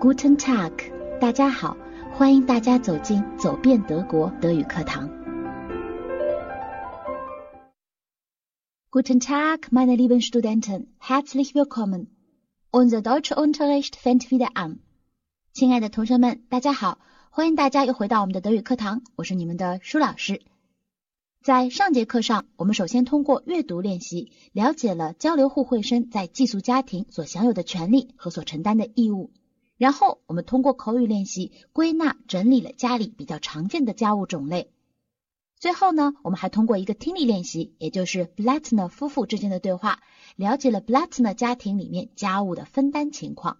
Guten Tag，大家好，欢迎大家走进走遍德国德语课堂。Guten Tag, meine lieben Studenten，Herzlich willkommen。我们的 d 语课上课，亲爱的同学们，大家好，欢迎大家又回到我们的德语课堂，我是你们的舒老师。在上节课上，我们首先通过阅读练习，了解了交流互惠生在寄宿家庭所享有的权利和所承担的义务。然后我们通过口语练习归纳整理了家里比较常见的家务种类。最后呢，我们还通过一个听力练习，也就是 Blatter 夫妇之间的对话，了解了 Blatter 家庭里面家务的分担情况。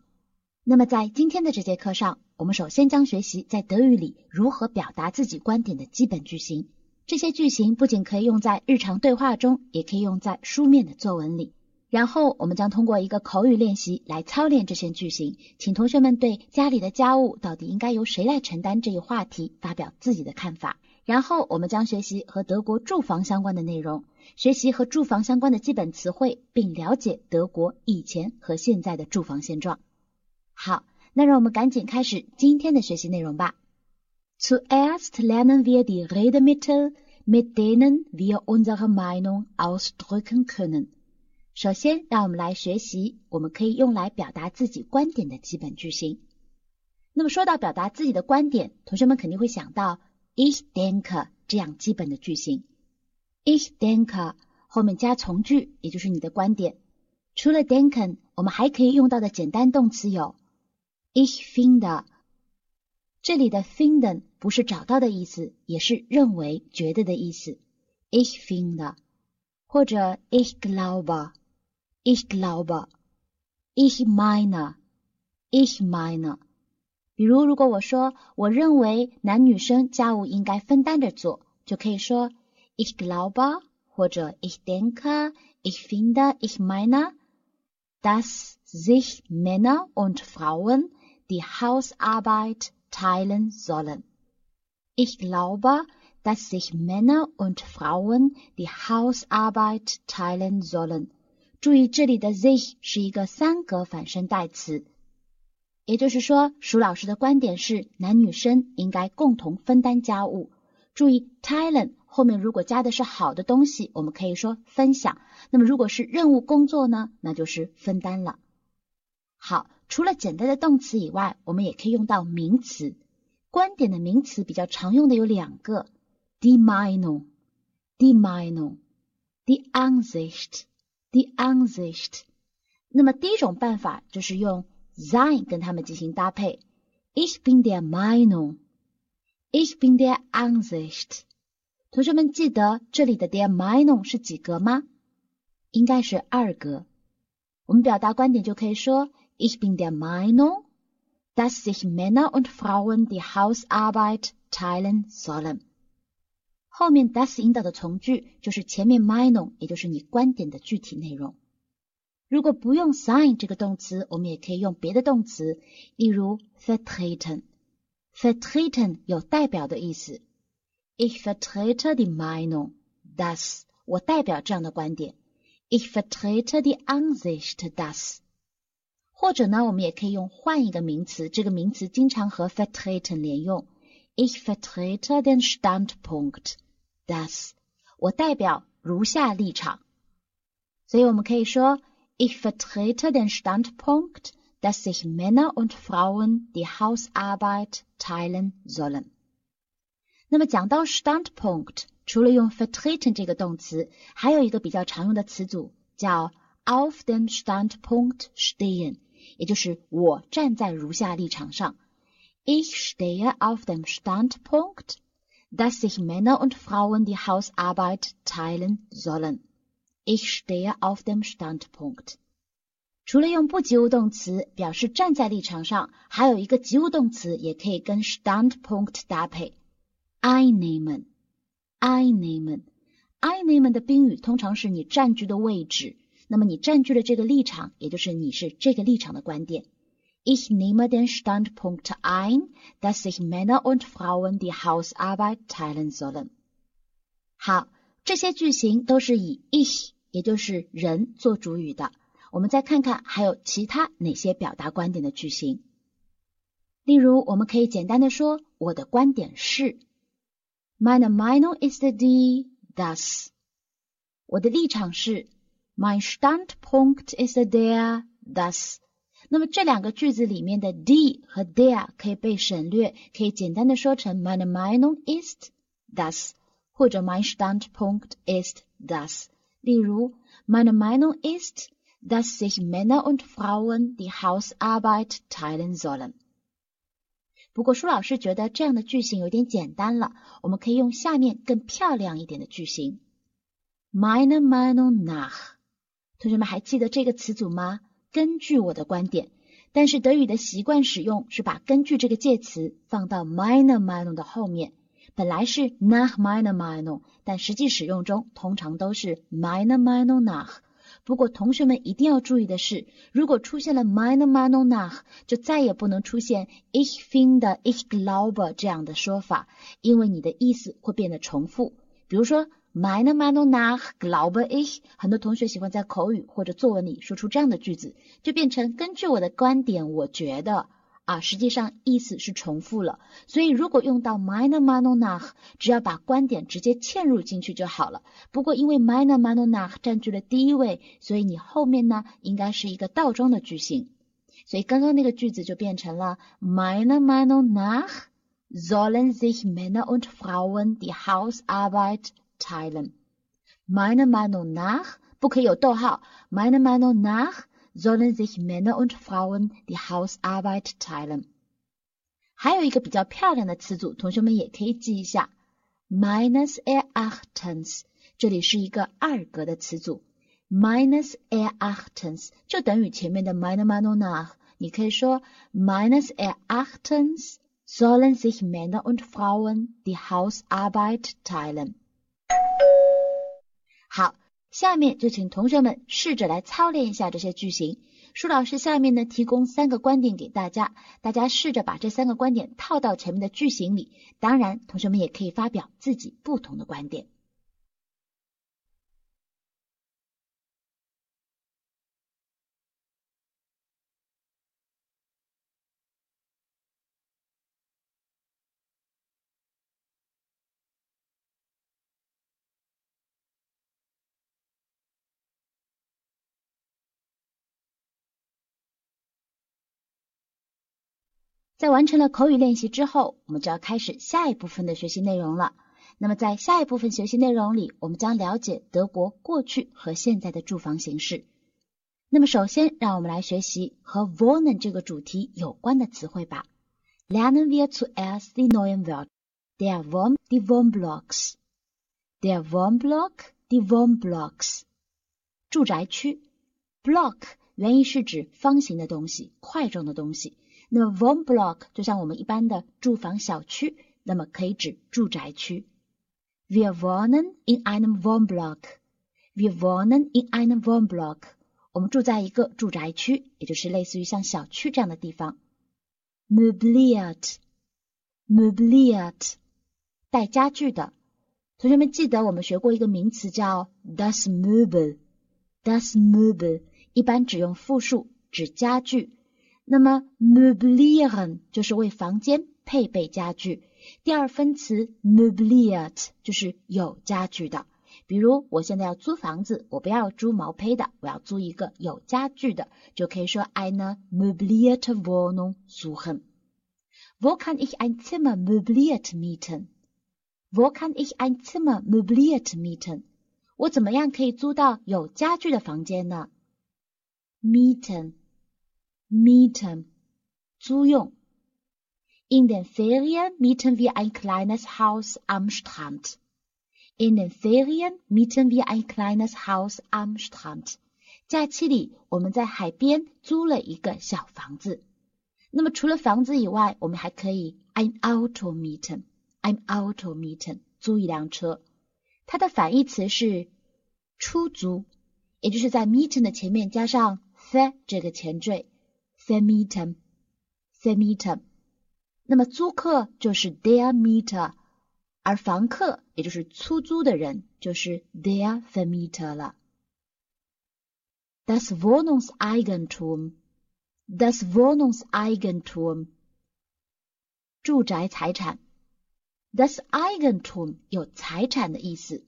那么在今天的这节课上，我们首先将学习在德语里如何表达自己观点的基本句型。这些句型不仅可以用在日常对话中，也可以用在书面的作文里。然后我们将通过一个口语练习来操练这些句型，请同学们对家里的家务到底应该由谁来承担这一话题发表自己的看法。然后我们将学习和德国住房相关的内容，学习和住房相关的基本词汇，并了解德国以前和现在的住房现状。好，那让我们赶紧开始今天的学习内容吧。Zuerst lernen wir die Redemittel, mit denen wir unsere Meinung ausdrücken können. 首先，让我们来学习我们可以用来表达自己观点的基本句型。那么，说到表达自己的观点，同学们肯定会想到 Ich denke 这样基本的句型。Ich denke 后面加从句，也就是你的观点。除了 denken，我们还可以用到的简单动词有 Ich finde。这里的 finden 不是找到的意思，也是认为、觉得的意思。Ich finde 或者 Ich glaube。Ich glaube. Ich meine. Ich meine. 比如，如果我说我认为男女生家务应该分担着做，就可以说 Ich glaube 或者 Ich denke, Ich finde, Ich meine, dass sich Männer und Frauen die Hausarbeit teilen sollen. Ich glaube, dass sich Männer und Frauen die Hausarbeit teilen sollen. 注意这里的 t h i s 是一个三格反身代词，也就是说，鼠老师的观点是男女生应该共同分担家务。注意 t a i l e n 后面如果加的是好的东西，我们可以说分享；那么如果是任务、工作呢，那就是分担了。好，除了简单的动词以外，我们也可以用到名词观点的名词，比较常用的有两个：“die m i n u n g d i e m i n u n g d e Ansicht”。die Ansicht。那么第一种办法就是用 sein 跟它们进行搭配。Ich bin der Meinung，Ich bin der Ansicht。同学们记得这里的 der Meinung 是几格吗？应该是二格。我们表达观点就可以说 Ich bin der Meinung。dass sich Männer und Frauen die Hausarbeit teilen sollen. 后面 does 引导的从句就是前面 m i n o 也就是你观点的具体内容。如果不用 sign 这个动词，我们也可以用别的动词，例如 v e r treaten。v e r treaten 有代表的意思。If the traitor the m n own does，我代表这样的观点。If the traitor the honest does，或者呢，我们也可以用换一个名词，这个名词经常和 v e r treaten 连用。If the traitor the standpoint。das。我代表如下立场。所以我们可以说，Ich vertrete den Standpunkt, dass sich Männer und Frauen die Hausarbeit teilen sollen。那么讲到 Standpunkt，除了用 vertreten 这个动词，还有一个比较常用的词组叫 auf dem Standpunkt stehen，也就是我站在如下立场上。Ich stehe auf dem Standpunkt。dass sich Männer und Frauen die Hausarbeit teilen sollen. Ich stehe auf dem Standpunkt. 了用不及物动词表示站在立场上，还有一个及物动词也可以跟 Standpunkt 搭配。I nehmen, I nehmen, I nehmen 的宾语通常是你占据的位置，那么你占据了这个立场，也就是你是这个立场的观点。Ich nehme den Standpunkt ein, dass sich Männer und Frauen die Hausarbeit teilen sollen。好，这些句型都是以 Ich，也就是人做主语的。我们再看看还有其他哪些表达观点的句型。例如，我们可以简单的说，我的观点是，Mein Meinung ist die das。我的立场是，Mein Standpunkt ist der das。那么这两个句子里面的 d 和 t h e r e 可以被省略，可以简单的说成 "meine Meinung ist das" 或者 "mein Standpunkt ist das"。例如，"meine Meinung ist，dass sich Männer und Frauen die Hausarbeit teilen sollen"。不过，舒老师觉得这样的句型有点简单了，我们可以用下面更漂亮一点的句型。"meine Meinung nach"，同学们还记得这个词组吗？根据我的观点，但是德语的习惯使用是把“根据”这个介词放到 m i n e n m i n o n 的后面。本来是 “nach minen m i n o n 但实际使用中通常都是 “minen m i n o n nach”。不过，同学们一定要注意的是，如果出现了 “minen m i n o n nach”，就再也不能出现 “ich finde ich glaube” 这样的说法，因为你的意思会变得重复。比如说。Meiner Meinung nach, g l o b a l h 很多同学喜欢在口语或者作文里说出这样的句子，就变成根据我的观点，我觉得啊，实际上意思是重复了。所以如果用到 Meiner Meinung nach，只要把观点直接嵌入进去就好了。不过因为 Meiner Meinung nach 占据了第一位，所以你后面呢应该是一个倒装的句型。所以刚刚那个句子就变成了 Meiner Meinung nach, sollen sich Männer und Frauen die Hausarbeit. teilen. Meiner Meinung nach, 不可以有逗号, meiner Meinung nach sollen sich Männer und Frauen die Hausarbeit teilen. 还有一个比较漂亮的词组，同学们也可以记一下，minus erachtens，这里是一个二格的词组，minus erachtens 就等于前面的 meiner Meinung nach，你可以说 minus erachtens sollen sich Männer und Frauen die Hausarbeit teilen。好，下面就请同学们试着来操练一下这些句型。舒老师下面呢提供三个观点给大家，大家试着把这三个观点套到前面的句型里。当然，同学们也可以发表自己不同的观点。在完成了口语练习之后，我们就要开始下一部分的学习内容了。那么，在下一部分学习内容里，我们将了解德国过去和现在的住房形式。那么，首先让我们来学习和 w o h n u n 这个主题有关的词汇吧。Lernen wir zuerst die neuen Wörter. Der Wohn, die Wohnblocks. Der Wohnblock, die Wohnblocks. 住宅区。Block 原意是指方形的东西，块状的东西。那 Von Block 就像我们一般的住房小区，那么可以指住宅区。We are l i n i n g in an Von Block. We are l i n i n g in an Von Block. 我们住在一个住宅区，也就是类似于像小区这样的地方。m o b l i e r m o b l i e r 带家具的。同学们记得我们学过一个名词叫 Dus Mobil, Dus Mobil，一般只用复数，指家具。那么 m u b l i e r n 就是为房间配备家具。第二分词 m u b l i e r t 就是有家具的。比如，我现在要租房子，我不要租毛坯的，我要租一个有家具的，就可以说，I ne m u b l i e r t e Wohnung suchen。Wo kann ich ein Zimmer m u b l i e r t mieten? Wo kann ich ein Zimmer m u b l i e r t mieten? 我怎么样可以租到有家具的房间呢？mieten Mieten，租用。In den Ferien mieten wir ein kleines Haus am Strand. In den Ferien mieten wir ein kleines Haus am Strand。假期里，我们在海边租了一个小房子。那么除了房子以外，我们还可以，I'm Auto mieten，I'm Auto mieten，租一辆车。它的反义词是出租，也就是在 mieten 的前面加上 fa 这个前缀。f e m i t e m famiter，那么租客就是 their meter，而房客也就是出租的人就是 their famiter 了。Das Wohnungs Eigentum，das Wohnungs Eigentum，住宅财产。Das Eigentum 有财产的意思。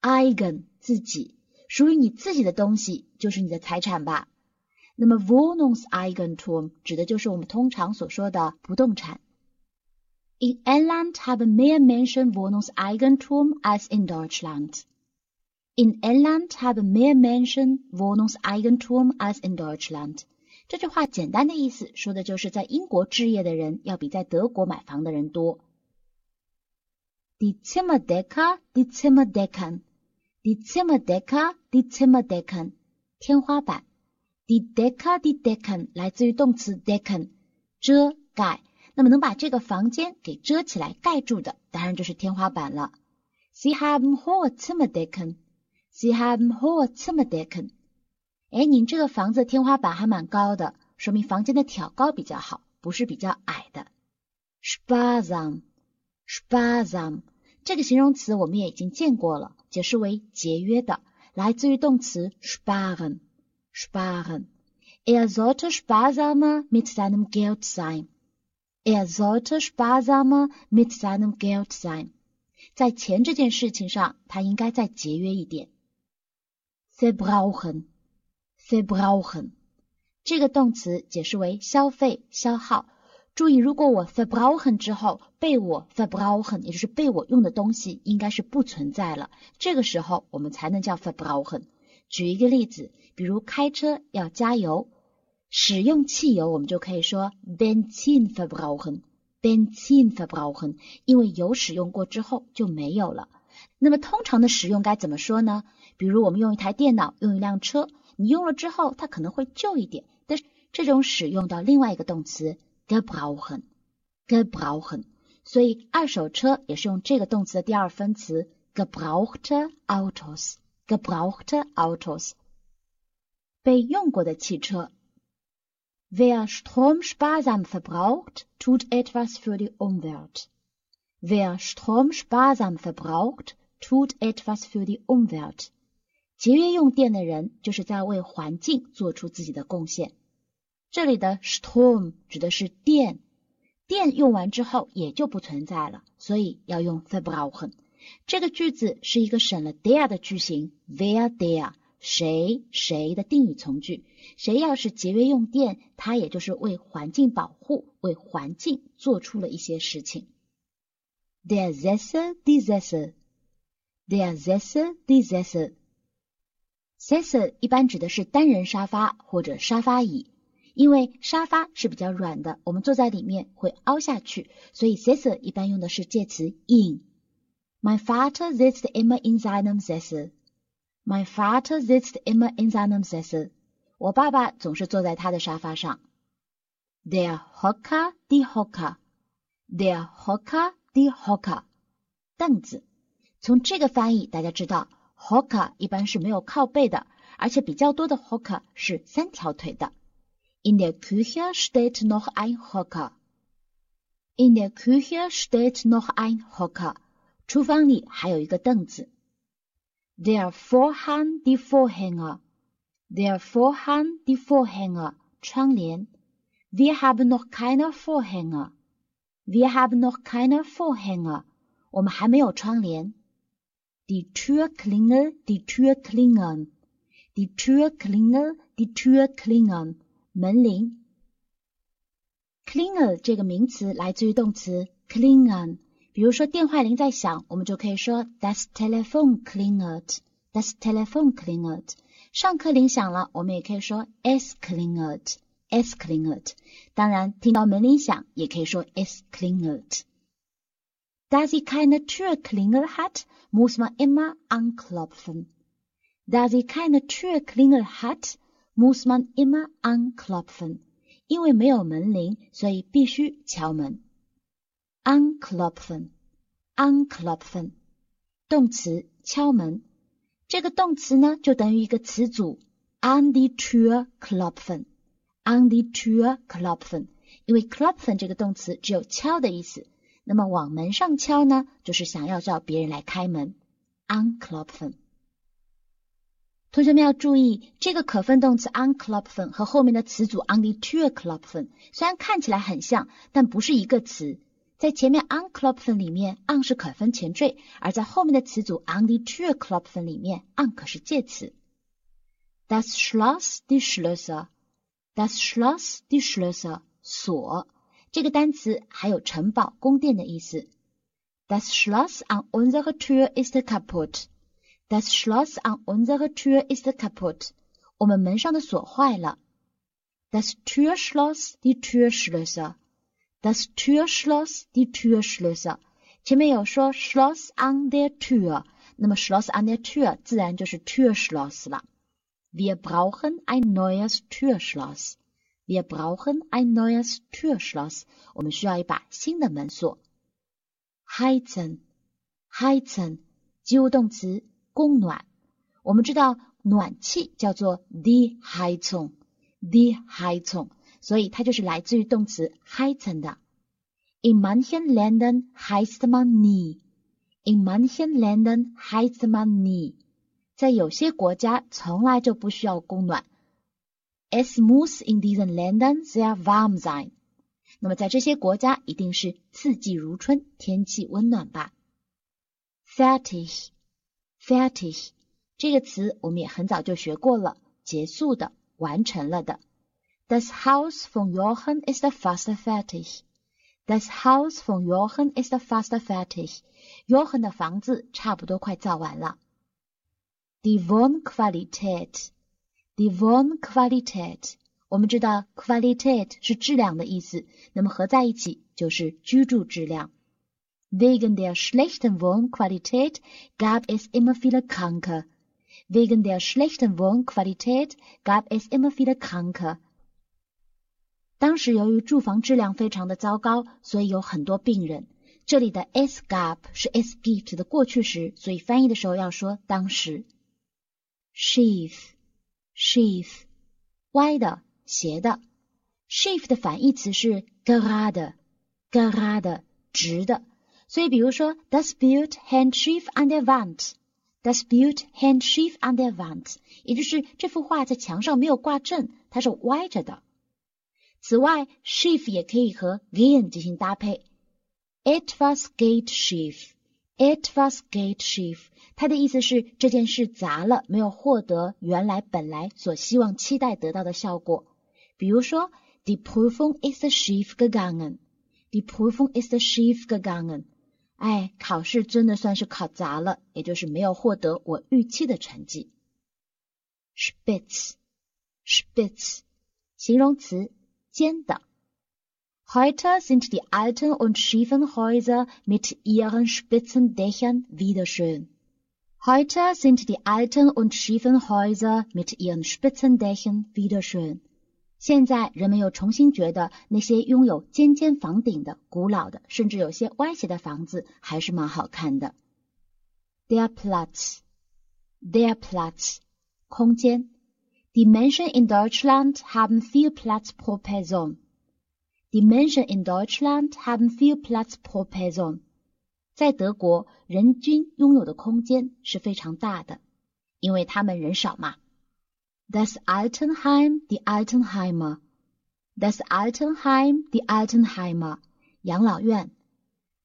Eigen 自己，属于你自己的东西就是你的财产吧。那么，Wohnungseigentum 指的就是我们通常所说的不动产。In England h a v e n mehr Menschen Wohnungseigentum a s in Deutschland。In England h a v e n mehr Menschen Wohnungseigentum a s in Deutschland。这句话简单的意思，说的就是在英国置业的人要比在德国买房的人多。Die Zimmerdecke, die Zimmerdecken, die Zimmerdecke, die Zimmerdecken，天花板。The decan, the decan 来自于动词 decan，遮盖。那么能把这个房间给遮起来、盖住的，当然就是天花板了。Si haben hohe Zimmerdecken，Si haben hohe Zimmerdecken。哎，您这个房子天花板还蛮高的，说明房间的挑高比较好，不是比较矮的。Sparsam，Sparsam，这个形容词我们也已经见过了，解释为节约的，来自于动词 sparen。sparen。er sollte sparsamer mit seinem Geld sein。er sollte sparsamer mit seinem Geld sein。在钱这件事情上，他应该再节约一点。v e b r a u c h e n v e b r a u c h e n 这个动词解释为消费、消耗。注意，如果我 v e b r a u c h e n 之后被我 v e b r a u c h e n 也就是被我用的东西应该是不存在了。这个时候我们才能叫 v e b r a u c h e n 举一个例子，比如开车要加油，使用汽油，我们就可以说 Benzinverbrauchen。Benzinverbrauchen，因为油使用过之后就没有了。那么通常的使用该怎么说呢？比如我们用一台电脑，用一辆车，你用了之后它可能会旧一点，但是这种使用到另外一个动词 Gebrauchen，Gebrauchen。所以二手车也是用这个动词的第二分词 Gebrauchte Autos。gebrauchte Autos, bejungerte Wer Strom sparsam verbraucht, tut etwas für die Umwelt. Wer Strom sparsam verbraucht, tut etwas für die Umwelt. 节约用电的人就是在为环境做出自己的贡献。这里的 storm 指的是电，电用完之后也就不存在了，所以要用 verbrauchen。这个句子是一个省了 there 的句型，where there 谁谁的定语从句。谁要是节约用电，他也就是为环境保护、为环境做出了一些事情。There's a disaster. There's a disaster. s e a s e 一般指的是单人沙发或者沙发椅，因为沙发是比较软的，我们坐在里面会凹下去，所以 s e a s e 一般用的是介词 in。Mein Vater sitzt immer in seinem Sessel. Mein Vater sitzt immer in seinem Sessel. 我爸爸总是坐在他的沙发上。Der Hocker, die Hocker. Der Hocker, die Hocker. 凳子。从这个翻译大家知道，Hocker 一般是没有靠背的，而且比较多的 Hocker 是三条腿的。In der Küche steht noch ein Hocker. In der Küche steht noch ein Hocker. 厨房里还有一个凳子。There are are four four four the hanger. There 厨房里还有一个凳子。Der Vorhang, die Vorhänge, der Vorhang, die Vorhänge，窗帘。Wir haben noch keine Vorhänge. Wir haben noch keine Vorhänge. 我们还没有窗帘。Die Türklingel, die Türklingeln, die Türklingel, die Türklingeln，门铃。Klingel 这个名词来自于动词 klingeln，比如说电话铃在响，我们就可以说 Das Telefon klingelt。Das Telefon klingelt。上课铃响了，我们也可以说 Es klingelt。Es klingelt。当然，听到门铃响，也可以说 Es klingelt。Da sie keine Türklingel hat, muss man immer anklopfen. Da sie keine Türklingel hat, muss man immer anklopfen. 因为没有门铃，所以必须敲门。On clopfen，on clopfen，动词敲门。这个动词呢，就等于一个词组 on the two clopfen，on the two clopfen。因为 clopfen 这个动词只有敲的意思，那么往门上敲呢，就是想要叫别人来开门。on clopfen。同学们要注意，这个可分动词 on clopfen 和后面的词组 on the two clopfen，虽然看起来很像，但不是一个词。在前面 u n c l o p p f e n 里面 o n 是可分前缀，而在后面的词组 o n t e r klappfen 里面 o n 可是介词。Das Schloss die Schlosser，Das Schloss die Schlosser，锁。这个单词还有城堡、宫殿的意思。Das Schloss an unserer Tür ist kaputt。Das Schloss an unserer Tür ist kaputt。我们门上的锁坏了。Das Türschloss die Türschlosser。das Türschloss, die Türschlösser。前面有说 Schloss an der Tür，那么 Schloss an der Tür 自然就是 Türschloss 了。Wir brauchen ein neues Türschloss。Wir brauchen ein neues Türschloss。我们需要一把新的门锁。Heizen，Heizen，及物动词，供暖。我们知道暖气叫做 die Heizung，die Heizung。所以它就是来自于动词 h e h t e n 的。In m a n h n London, heat's i money. In m a n h n London, heat's i money. 在有些国家，从来就不需要供暖。As most i n d i s n l a n d n they are warm. 那么在这些国家，一定是四季如春，天气温暖吧。f i t i s h f i t i s h 这个词我们也很早就学过了，结束的，完成了的。Das Haus von Jochen ist fast fertig. Das Haus von Jochen ist fast fertig. Jochen 的房子差不多快造完了。Die Wohnqualität, die Wohnqualität. 我们知道 Qualität 是质量的意思，那么合在一起就是居住质量。Wegen der schlechten Wohnqualität gab es immer viele Kranke. Wegen der schlechten Wohnqualität gab es immer viele Kranke. 当时由于住房质量非常的糟糕，所以有很多病人。这里的 escap 是 e s c a p e 的过去时，所以翻译的时候要说当时。shift shift 的斜的 shift 的反义词是 gerade gerade 直的。所以比如说，Das Bild hängt schief an der Wand。Das Bild hängt schief an der Wand，也就是这幅画在墙上没有挂正，它是歪着的。此外，shift 也可以和 gain 进行搭配。It was a gate shift. It was a gate shift. 它的意思是这件事砸了，没有获得原来本来所希望期待得到的效果。比如说，The proof is a shift g a n g e The proof is a shift g a n g e 哎，考试真的算是考砸了，也就是没有获得我预期的成绩。Spit's, s p i t z 形容词。Jianda. Heute sind die alten und schiefen Häuser mit ihren spitzen Dächern wieder schön. Heute sind die alten und schiefen Häuser mit ihren spitzen Dächern wieder schön. 现在人们又重新觉得那些拥有尖尖房顶的、古老的，甚至有些歪斜的房子还是蛮好看的。Their Platz, their Platz，空间。die Menschen in Deutschland haben viel Platz pro Person. Die Menschen in Deutschland haben viel Platz pro Person. 在德国，人均拥有的空间是非常大的，因为他们人少嘛。Das Altenheim, die Altenheimer, das Altenheim, die Altenheimer，养老院。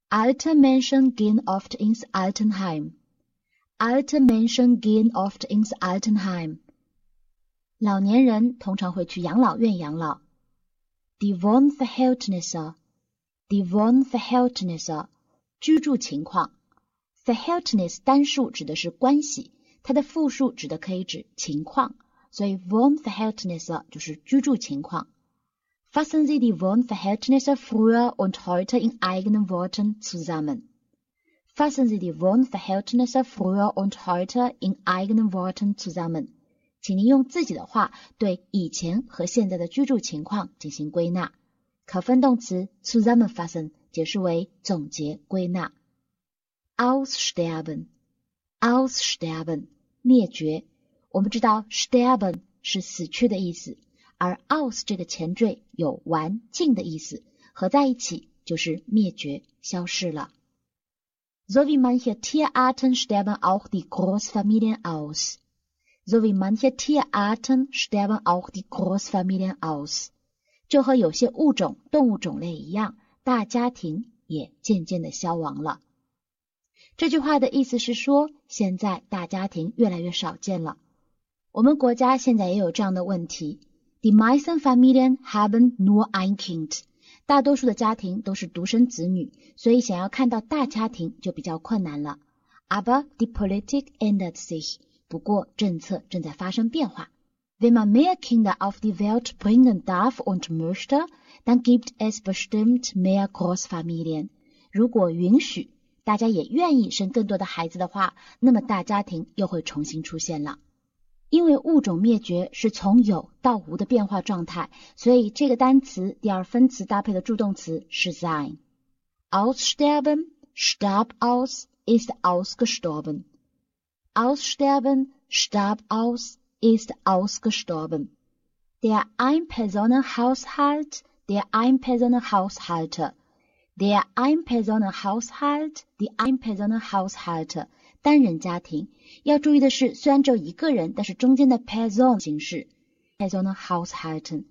Alte Menschen gehen oft ins Altenheim. Alte Menschen gehen oft ins Altenheim. 老年人通常会去养老院养老。Die w o h n v e r h ä l t n e s s d e v o h n v e r h ä l t n e s s 居住情况。v e r h ä l t n e s s 单数指的是关系，它的复数指的可以指情况，所以 v o h n v e r h ä l t n e s s 就是居住情况。Fassen Sie die Wohnverhältnisse früher und heute in eigenen Worten zusammen。Fassen Sie die Wohnverhältnisse früher und heute in eigenen Worten zusammen。请您用自己的话对以前和现在的居住情况进行归纳。可分动词 s u s a m m e n f a s s e n 解释为总结归纳。aussterben aussterben 灭绝。我们知道 sterben 是死去的意思，而 aus 这个前缀有完尽的意思，合在一起就是灭绝、消失了。So wie manche Tierarten sterben auch die Großfamilien aus. The m a j o t i t y a f t e n stem e n a u the close family units，就和有些物种、动物种类一样，大家庭也渐渐的消亡了。这句话的意思是说，现在大家庭越来越少见了。我们国家现在也有这样的问题。The m o d e n family i haven no e i n kin，大多数的家庭都是独生子女，所以想要看到大家庭就比较困难了。a b o u d t e p o l i t i c a n d n a l s i s 不过政策正在发生变化。Wenn man mehr Kinder auf die Welt bringen darf und möchte, dann gibt es bestimmt mehr große Familien。如果允许，大家也愿意生更多的孩子的话，那么大家庭又会重新出现了。因为物种灭绝是从有到无的变化状态，所以这个单词第二分词搭配的助动词是 sein。Aussterben, starb aus, ist ausgestorben. Aussterben, starb aus, ist ausgestorben. Der Einpersonenhaushalt, der Einpersonenhaushalte, der Einpersonenhaushalt, die Einpersonenhaushalte，单人家庭。要注意的是，虽然只有一个人，但是中间的 person 形式，personenhaushalten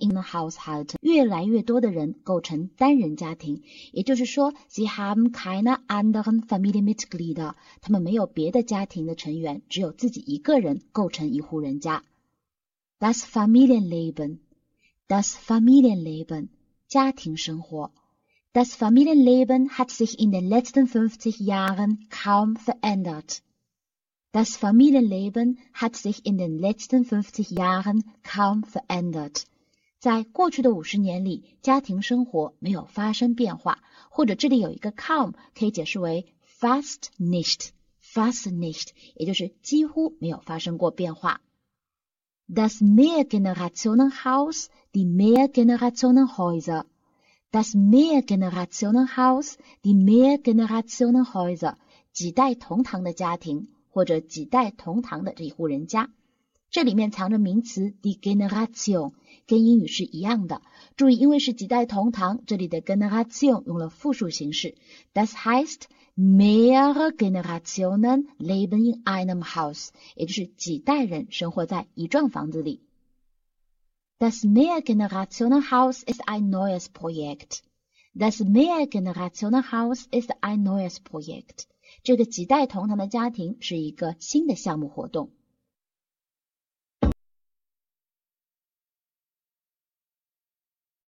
in a Haushalt，越来越多的人构成单人家庭，也就是说，sie haben keine anderen Familienmitglieder，他们没有别的家庭的成员，只有自己一个人构成一户人家。Das Familienleben，das Familienleben，家庭生活。Das Familienleben hat sich in den letzten 50 Jahren kaum verändert. Das Familienleben hat sich in den letzten 50 Jahren kaum verändert. 在过去的五十年里，家庭生活没有发生变化，或者这里有一个 come 可以解释为 fastness，fastness，也就是几乎没有发生过变化。Das mehr Generationenhaus，die mehr Generationenhäuser，das mehr Generationenhaus，die mehr Generationenhäuser，几代同堂的家庭，或者几代同堂的这一户人家。这里面藏着名词 d e g e n e r a t i o n 跟英语是一样的。注意，因为是几代同堂，这里的 g e n e r a t i o n 用了复数形式。Das heißt mehr Generationen leben in einem Haus，也就是几代人生活在一幢房子里。Das mehr Generationenhaus ist ein neues Projekt。Das mehr Generationenhaus ist ein neues Projekt。这个几代同堂的家庭是一个新的项目活动。